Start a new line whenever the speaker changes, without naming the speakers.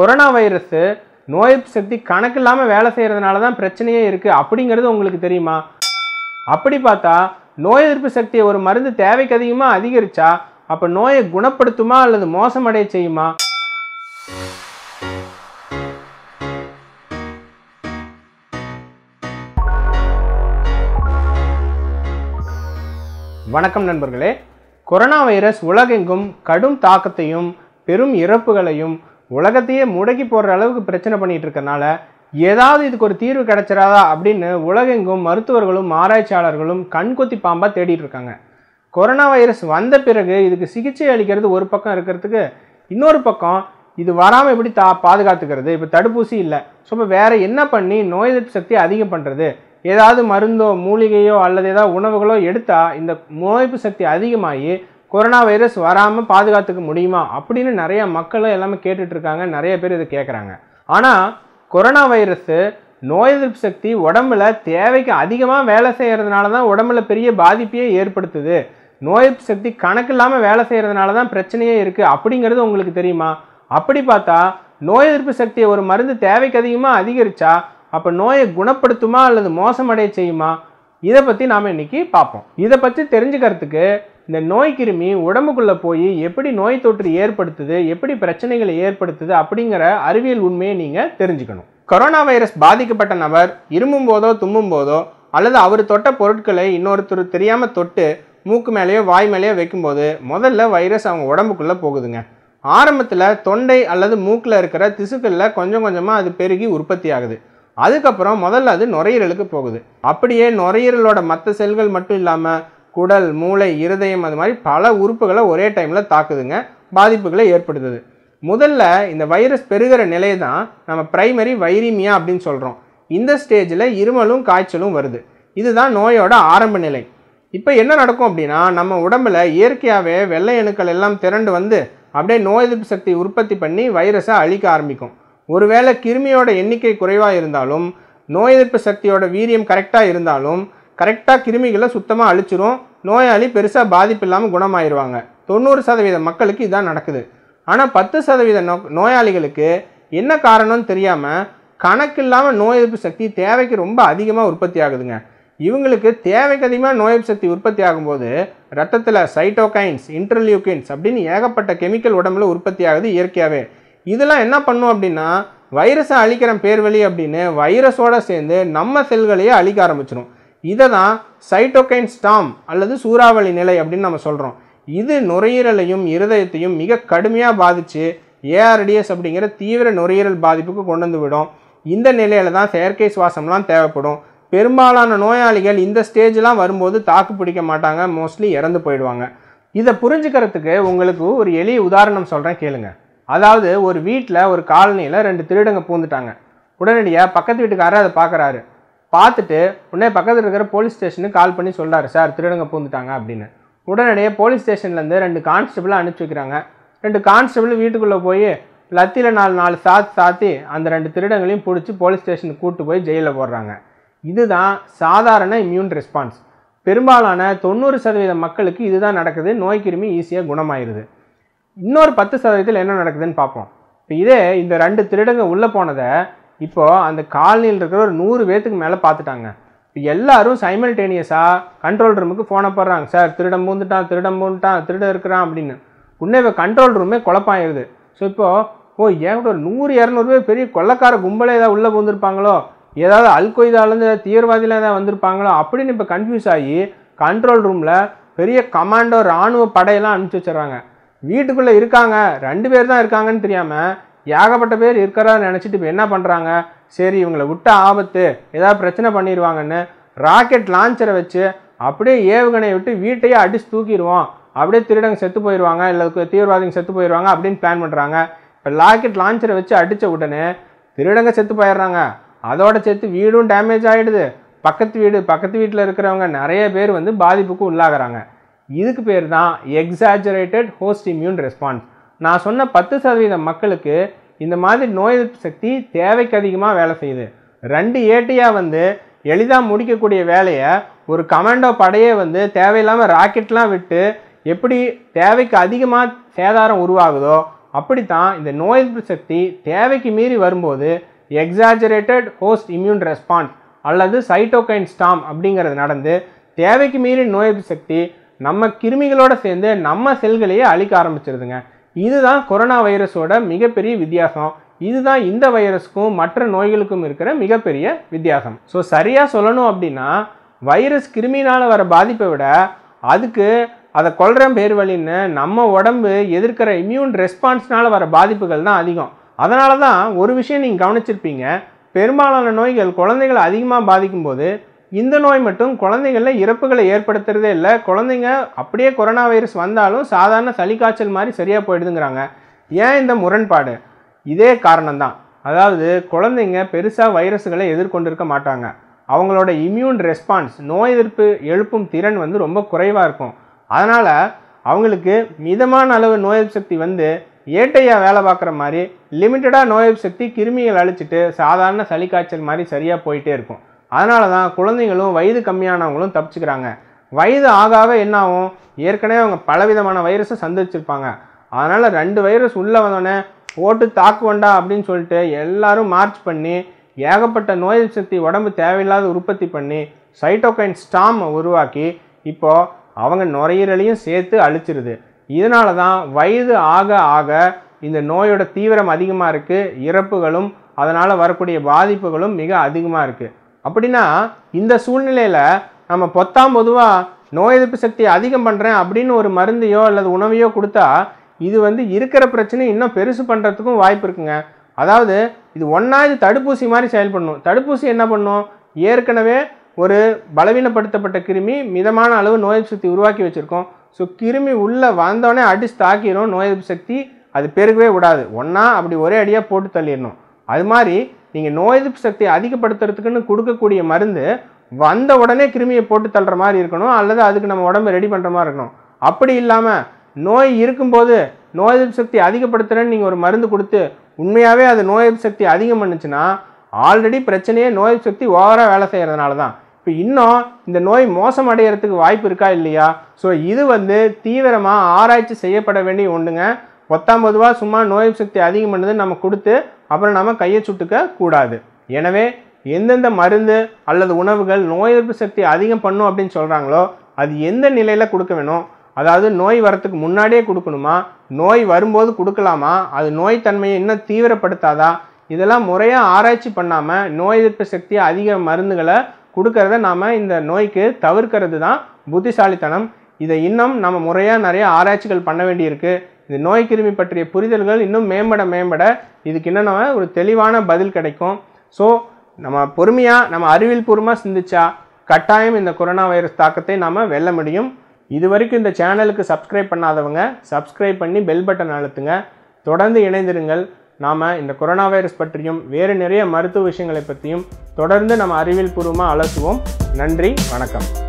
corona virus நோய் சக்தி கணக்கு இல்லாமல் வேலை செய்கிறதுனால தான் பிரச்சனையே இருக்குது அப்படிங்கிறது உங்களுக்கு தெரியுமா அப்படி பார்த்தா நோய் எதிர்ப்பு சக்தியை ஒரு மருந்து தேவைக்கு அதிகமாக அதிகரித்தா அப்போ நோயை குணப்படுத்துமா அல்லது மோசமடைய செய்யுமா வணக்கம் நண்பர்களே கொரோனா வைரஸ் உலகெங்கும் கடும் தாக்கத்தையும் பெரும் இறப்புகளையும் உலகத்தையே முடக்கி போடுற அளவுக்கு பிரச்சனை பண்ணிகிட்டு இருக்கனால ஏதாவது இதுக்கு ஒரு தீர்வு கிடைச்சிடாதா அப்படின்னு உலகெங்கும் மருத்துவர்களும் ஆராய்ச்சியாளர்களும் கண்கொத்தி பாம்பாக தேடிட்டு இருக்காங்க கொரோனா வைரஸ் வந்த பிறகு இதுக்கு சிகிச்சை அளிக்கிறது ஒரு பக்கம் இருக்கிறதுக்கு இன்னொரு பக்கம் இது வராமல் எப்படி தா பாதுகாத்துக்கிறது இப்போ தடுப்பூசி இல்லை ஸோ இப்போ வேறு என்ன பண்ணி நோய் எதிர்ப்பு சக்தி அதிகம் பண்ணுறது ஏதாவது மருந்தோ மூலிகையோ அல்லது ஏதாவது உணவுகளோ எடுத்தால் இந்த நோய்ப்பு சக்தி அதிகமாகி கொரோனா வைரஸ் வராமல் பாதுகாத்துக்க முடியுமா அப்படின்னு நிறையா மக்களும் எல்லாமே கேட்டுட்ருக்காங்க நிறைய பேர் இதை கேட்குறாங்க ஆனால் கொரோனா வைரஸ்ஸு நோய் எதிர்ப்பு சக்தி உடம்புல தேவைக்கு அதிகமாக வேலை செய்கிறதுனால தான் உடம்புல பெரிய பாதிப்பையே ஏற்படுத்துது நோய் எதிர்ப்பு சக்தி கணக்கு இல்லாமல் வேலை செய்கிறதுனால தான் பிரச்சனையே இருக்குது அப்படிங்கிறது உங்களுக்கு தெரியுமா அப்படி பார்த்தா நோய் எதிர்ப்பு சக்தியை ஒரு மருந்து தேவைக்கு அதிகமாக அதிகரித்தா அப்போ நோயை குணப்படுத்துமா அல்லது மோசமடைய செய்யுமா இதை பற்றி நாம் இன்றைக்கி பார்ப்போம் இதை பற்றி தெரிஞ்சுக்கிறதுக்கு இந்த நோய் கிருமி உடம்புக்குள்ளே போய் எப்படி நோய் தொற்று ஏற்படுத்துது எப்படி பிரச்சனைகளை ஏற்படுத்துது அப்படிங்கிற அறிவியல் உண்மையை நீங்கள் தெரிஞ்சுக்கணும் கொரோனா வைரஸ் பாதிக்கப்பட்ட நபர் இருமும் போதோ தும்மும் போதோ அல்லது அவர் தொட்ட பொருட்களை இன்னொருத்தர் தெரியாமல் தொட்டு மூக்கு மேலேயோ வாய் மேலேயோ வைக்கும்போது முதல்ல வைரஸ் அவங்க உடம்புக்குள்ளே போகுதுங்க ஆரம்பத்தில் தொண்டை அல்லது மூக்கில் இருக்கிற திசுக்களில் கொஞ்சம் கொஞ்சமாக அது பெருகி உற்பத்தி ஆகுது அதுக்கப்புறம் முதல்ல அது நுரையீரலுக்கு போகுது அப்படியே நுரையீரலோட மற்ற செல்கள் மட்டும் இல்லாமல் குடல் மூளை இருதயம் அது மாதிரி பல உறுப்புகளை ஒரே டைமில் தாக்குதுங்க பாதிப்புகளை ஏற்படுத்துது முதல்ல இந்த வைரஸ் பெருகிற நிலை தான் நம்ம பிரைமரி வைரிமியா அப்படின்னு சொல்கிறோம் இந்த ஸ்டேஜில் இருமலும் காய்ச்சலும் வருது இதுதான் நோயோட ஆரம்ப நிலை இப்போ என்ன நடக்கும் அப்படின்னா நம்ம உடம்புல இயற்கையாகவே வெள்ளை அணுக்கள் எல்லாம் திரண்டு வந்து அப்படியே நோய் எதிர்ப்பு சக்தி உற்பத்தி பண்ணி வைரஸை அழிக்க ஆரம்பிக்கும் ஒருவேளை கிருமியோட எண்ணிக்கை குறைவாக இருந்தாலும் நோய் எதிர்ப்பு சக்தியோட வீரியம் கரெக்டாக இருந்தாலும் கரெக்டாக கிருமிகளை சுத்தமாக அழிச்சிரும் நோயாளி பெருசாக பாதிப்பு இல்லாமல் குணமாயிருவாங்க தொண்ணூறு சதவீத மக்களுக்கு இதான் நடக்குது ஆனால் பத்து சதவீத நோ நோயாளிகளுக்கு என்ன காரணம்னு தெரியாமல் கணக்கு இல்லாமல் நோய் எதிர்ப்பு சக்தி தேவைக்கு ரொம்ப அதிகமாக உற்பத்தி ஆகுதுங்க இவங்களுக்கு தேவைக்கு அதிகமாக நோய் எதிர்ப்பு சக்தி உற்பத்தி ஆகும்போது ரத்தத்தில் சைட்டோகைன்ஸ் இன்டர்லியூக்கின்ஸ் அப்படின்னு ஏகப்பட்ட கெமிக்கல் உடம்புல உற்பத்தி ஆகுது இயற்கையாகவே இதெல்லாம் என்ன பண்ணும் அப்படின்னா வைரஸை அழிக்கிற பேர்வழி அப்படின்னு வைரஸோடு சேர்ந்து நம்ம செல்களையே அழிக்க ஆரம்பிச்சிடும் இதை தான் சைட்டோகைன் ஸ்டாம் அல்லது சூறாவளி நிலை அப்படின்னு நம்ம சொல்கிறோம் இது நுரையீரலையும் இருதயத்தையும் மிக கடுமையாக பாதித்து ஏஆர்டிஎஸ் அப்படிங்கிற தீவிர நுரையீரல் பாதிப்புக்கு கொண்டு வந்து விடும் இந்த நிலையில் தான் செயற்கை சுவாசம்லாம் தேவைப்படும் பெரும்பாலான நோயாளிகள் இந்த ஸ்டேஜ்லாம் வரும்போது தாக்கு பிடிக்க மாட்டாங்க மோஸ்ட்லி இறந்து போயிடுவாங்க இதை புரிஞ்சுக்கிறதுக்கு உங்களுக்கு ஒரு எளிய உதாரணம் சொல்கிறேன் கேளுங்க அதாவது ஒரு வீட்டில் ஒரு காலனியில் ரெண்டு திருடங்க பூந்துட்டாங்க உடனடியாக பக்கத்து வீட்டுக்காரர் அதை பார்க்குறாரு பார்த்துட்டு உடனே பக்கத்தில் இருக்கிற போலீஸ் ஸ்டேஷனுக்கு கால் பண்ணி சொல்கிறாரு சார் திருடங்க பூந்துட்டாங்க அப்படின்னு உடனடியே போலீஸ் ஸ்டேஷன்லேருந்து ரெண்டு கான்ஸ்டபிளை அனுப்பிச்சி வைக்கிறாங்க ரெண்டு கான்ஸ்டபிள் வீட்டுக்குள்ளே போய் லத்தியில் நாலு நாலு சாத்து சாத்தி அந்த ரெண்டு திருடங்களையும் பிடிச்சி போலீஸ் ஸ்டேஷனுக்கு கூட்டு போய் ஜெயிலில் போடுறாங்க இதுதான் சாதாரண இம்யூன் ரெஸ்பான்ஸ் பெரும்பாலான தொண்ணூறு சதவீத மக்களுக்கு இதுதான் நடக்குது நோய் கிருமி ஈஸியாக குணமாயிருது இன்னொரு பத்து சதவீதத்தில் என்ன நடக்குதுன்னு பார்ப்போம் இப்போ இதே இந்த ரெண்டு திருடங்க உள்ளே போனதை இப்போது அந்த காலனியில் இருக்கிற ஒரு நூறு பேர்த்துக்கு மேலே பார்த்துட்டாங்க இப்போ எல்லாரும் சைமல்டேனியஸாக கண்ட்ரோல் ரூமுக்கு ஃபோனை போடுறாங்க சார் திருடம் பூந்துட்டான் திருடம் பூந்துட்டான் திருட இருக்கிறான் அப்படின்னு உன்னே இப்போ கண்ட்ரோல் ரூமே குழப்பாயிருது ஸோ இப்போது ஓ ஏன் ஒரு நூறு இரநூறு பேர் பெரிய கொள்ளக்கார கும்பலே ஏதாவது உள்ளே பூந்துருப்பாங்களோ ஏதாவது அல்கொய்தாலேருந்து ஏதாவது தீவிரவாதியில் ஏதாவது வந்திருப்பாங்களோ அப்படின்னு இப்போ கன்ஃபியூஸ் ஆகி கண்ட்ரோல் ரூமில் பெரிய கமாண்டோ இராணுவ படையெல்லாம் அனுப்பிச்சி வச்சிடறாங்க வீட்டுக்குள்ளே இருக்காங்க ரெண்டு பேர் தான் இருக்காங்கன்னு தெரியாமல் ஏகப்பட்ட பேர் இருக்கிறதா நினச்சிட்டு இப்போ என்ன பண்ணுறாங்க சரி இவங்களை விட்ட ஆபத்து ஏதாவது பிரச்சனை பண்ணிடுவாங்கன்னு ராக்கெட் லான்ச்சரை வச்சு அப்படியே ஏவுகணையை விட்டு வீட்டையே அடிச்சு தூக்கிடுவோம் அப்படியே திருடங்க செத்து போயிடுவாங்க இல்லை தீவிரவாதிங்க செத்து போயிடுவாங்க அப்படின்னு பிளான் பண்ணுறாங்க இப்போ ராக்கெட் லான்ச்சரை வச்சு அடித்த உடனே திருடங்க செத்து போயிடுறாங்க அதோட சேர்த்து வீடும் டேமேஜ் ஆகிடுது பக்கத்து வீடு பக்கத்து வீட்டில் இருக்கிறவங்க நிறைய பேர் வந்து பாதிப்புக்கு உள்ளாகிறாங்க இதுக்கு பேர் தான் எக்ஸாஜரேட்டட் ஹோஸ்ட் இம்யூன் ரெஸ்பான்ஸ் நான் சொன்ன பத்து சதவீதம் மக்களுக்கு இந்த மாதிரி நோய் எதிர்ப்பு சக்தி தேவைக்கு அதிகமாக வேலை செய்யுது ரெண்டு ஏடியாக வந்து எளிதாக முடிக்கக்கூடிய வேலையை ஒரு கமாண்டோ படையே வந்து தேவையில்லாமல் ராக்கெட்லாம் விட்டு எப்படி தேவைக்கு அதிகமாக சேதாரம் உருவாகுதோ அப்படித்தான் இந்த நோய் எதிர்ப்பு சக்தி தேவைக்கு மீறி வரும்போது எக்ஸாஜரேட்டட் ஹோஸ்ட் இம்யூன் ரெஸ்பான்ஸ் அல்லது சைட்டோகைன் ஸ்டாம் அப்படிங்கிறது நடந்து தேவைக்கு மீறி நோய் எதிர்ப்பு சக்தி நம்ம கிருமிகளோடு சேர்ந்து நம்ம செல்களையே அழிக்க ஆரம்பிச்சிருதுங்க இதுதான் கொரோனா வைரஸோட மிகப்பெரிய வித்தியாசம் இதுதான் இந்த வைரஸ்க்கும் மற்ற நோய்களுக்கும் இருக்கிற மிகப்பெரிய வித்தியாசம் ஸோ சரியாக சொல்லணும் அப்படின்னா வைரஸ் கிருமினால் வர பாதிப்பை விட அதுக்கு அதை கொள்கிற பேர் வழின்னு நம்ம உடம்பு எதிர்க்கிற இம்யூன் ரெஸ்பான்ஸ்னால் வர பாதிப்புகள் தான் அதிகம் அதனால தான் ஒரு விஷயம் நீங்கள் கவனிச்சிருப்பீங்க பெரும்பாலான நோய்கள் குழந்தைகளை அதிகமாக பாதிக்கும் போது இந்த நோய் மட்டும் குழந்தைங்களில் இறப்புகளை ஏற்படுத்துறதே இல்லை குழந்தைங்க அப்படியே கொரோனா வைரஸ் வந்தாலும் சாதாரண சளி காய்ச்சல் மாதிரி சரியாக போயிடுதுங்கிறாங்க ஏன் இந்த முரண்பாடு இதே காரணம்தான் அதாவது குழந்தைங்க பெருசாக வைரஸுகளை எதிர்கொண்டிருக்க மாட்டாங்க அவங்களோட இம்யூன் ரெஸ்பான்ஸ் நோய் எதிர்ப்பு எழுப்பும் திறன் வந்து ரொம்ப குறைவாக இருக்கும் அதனால் அவங்களுக்கு மிதமான அளவு நோய் எதிர்ப்பு சக்தி வந்து ஏட்டையாக வேலை பார்க்குற மாதிரி லிமிட்டடாக நோய் எதிர்ப்பு சக்தி கிருமிகள் அழிச்சிட்டு சாதாரண சளி காய்ச்சல் மாதிரி சரியாக போயிட்டே இருக்கும் அதனால தான் குழந்தைங்களும் வயது கம்மியானவங்களும் தப்பிச்சுக்கிறாங்க வயது ஆகாக ஆக என்னாகும் ஏற்கனவே அவங்க பலவிதமான வைரஸை சந்திச்சிருப்பாங்க அதனால் ரெண்டு வைரஸ் உள்ளே வந்தோடனே ஓட்டு தாக்குவண்டா அப்படின்னு சொல்லிட்டு எல்லாரும் மார்ச் பண்ணி ஏகப்பட்ட நோய் சக்தி உடம்பு தேவையில்லாத உற்பத்தி பண்ணி சைட்டோகைன் ஸ்டாம் உருவாக்கி இப்போது அவங்க நுரையீரலையும் சேர்த்து அழிச்சிருது இதனால தான் வயது ஆக ஆக இந்த நோயோட தீவிரம் அதிகமாக இருக்குது இறப்புகளும் அதனால் வரக்கூடிய பாதிப்புகளும் மிக அதிகமாக இருக்குது அப்படின்னா இந்த சூழ்நிலையில் நம்ம பொத்தாம் பொதுவாக நோய் எதிர்ப்பு சக்தி அதிகம் பண்ணுறேன் அப்படின்னு ஒரு மருந்தையோ அல்லது உணவையோ கொடுத்தா இது வந்து இருக்கிற பிரச்சனை இன்னும் பெருசு பண்ணுறதுக்கும் வாய்ப்பு இருக்குங்க அதாவது இது ஒன்றா இது தடுப்பூசி மாதிரி செயல்படணும் தடுப்பூசி என்ன பண்ணும் ஏற்கனவே ஒரு பலவீனப்படுத்தப்பட்ட கிருமி மிதமான அளவு நோய் எதிர்ப்பு சக்தி உருவாக்கி வச்சுருக்கோம் ஸோ கிருமி உள்ளே வந்தோடனே அடிச்சு தாக்கிடும் நோய் எதிர்ப்பு சக்தி அது பெருகவே விடாது ஒன்றா அப்படி ஒரே அடியாக போட்டு தள்ளிடணும் அது மாதிரி நீங்கள் நோய் எதிர்ப்பு சக்தியை அதிகப்படுத்துறதுக்குன்னு கொடுக்கக்கூடிய மருந்து வந்த உடனே கிருமியை போட்டு தள்ளுற மாதிரி இருக்கணும் அல்லது அதுக்கு நம்ம உடம்பை ரெடி பண்ணுற மாதிரி இருக்கணும் அப்படி இல்லாமல் நோய் இருக்கும்போது நோய் எதிர்ப்பு சக்தி அதிகப்படுத்துகிறேன்னு நீங்கள் ஒரு மருந்து கொடுத்து உண்மையாகவே அது நோய் எதிர்ப்பு சக்தி அதிகம் பண்ணுச்சுன்னா ஆல்ரெடி பிரச்சனையே நோய் எதிர்ப்பு சக்தி ஓவராக வேலை செய்கிறதுனால தான் இப்போ இன்னும் இந்த நோய் மோசம் அடைகிறதுக்கு வாய்ப்பு இருக்கா இல்லையா ஸோ இது வந்து தீவிரமாக ஆராய்ச்சி செய்யப்பட வேண்டிய ஒன்றுங்க பத்தாம்பது ரூபா சும்மா நோய் சக்தி அதிகம் பண்ணது நம்ம கொடுத்து அப்புறம் நம்ம கையை சுட்டுக்க கூடாது எனவே எந்தெந்த மருந்து அல்லது உணவுகள் நோய் எதிர்ப்பு சக்தி அதிகம் பண்ணும் அப்படின்னு சொல்கிறாங்களோ அது எந்த நிலையில் கொடுக்க வேணும் அதாவது நோய் வரத்துக்கு முன்னாடியே கொடுக்கணுமா நோய் வரும்போது கொடுக்கலாமா அது நோய் தன்மையை இன்னும் தீவிரப்படுத்தாதா இதெல்லாம் முறையாக ஆராய்ச்சி பண்ணாமல் நோய் எதிர்ப்பு சக்தி அதிக மருந்துகளை கொடுக்கறத நாம் இந்த நோய்க்கு தவிர்க்கிறது தான் புத்திசாலித்தனம் இதை இன்னும் நம்ம முறையாக நிறைய ஆராய்ச்சிகள் பண்ண வேண்டியிருக்கு இந்த நோய் கிருமி பற்றிய புரிதல்கள் இன்னும் மேம்பட மேம்பட இதுக்கு என்னென்ன ஒரு தெளிவான பதில் கிடைக்கும் ஸோ நம்ம பொறுமையாக நம்ம அறிவியல் பூர்வமாக சிந்திச்சா கட்டாயம் இந்த கொரோனா வைரஸ் தாக்கத்தை நாம் வெல்ல முடியும் இது வரைக்கும் இந்த சேனலுக்கு சப்ஸ்கிரைப் பண்ணாதவங்க சப்ஸ்கிரைப் பண்ணி பெல் பட்டன் அழுத்துங்க தொடர்ந்து இணைந்திருங்கள் நாம் இந்த கொரோனா வைரஸ் பற்றியும் வேறு நிறைய மருத்துவ விஷயங்களை பற்றியும் தொடர்ந்து நம்ம அறிவியல் பூர்வமாக அலசுவோம் நன்றி வணக்கம்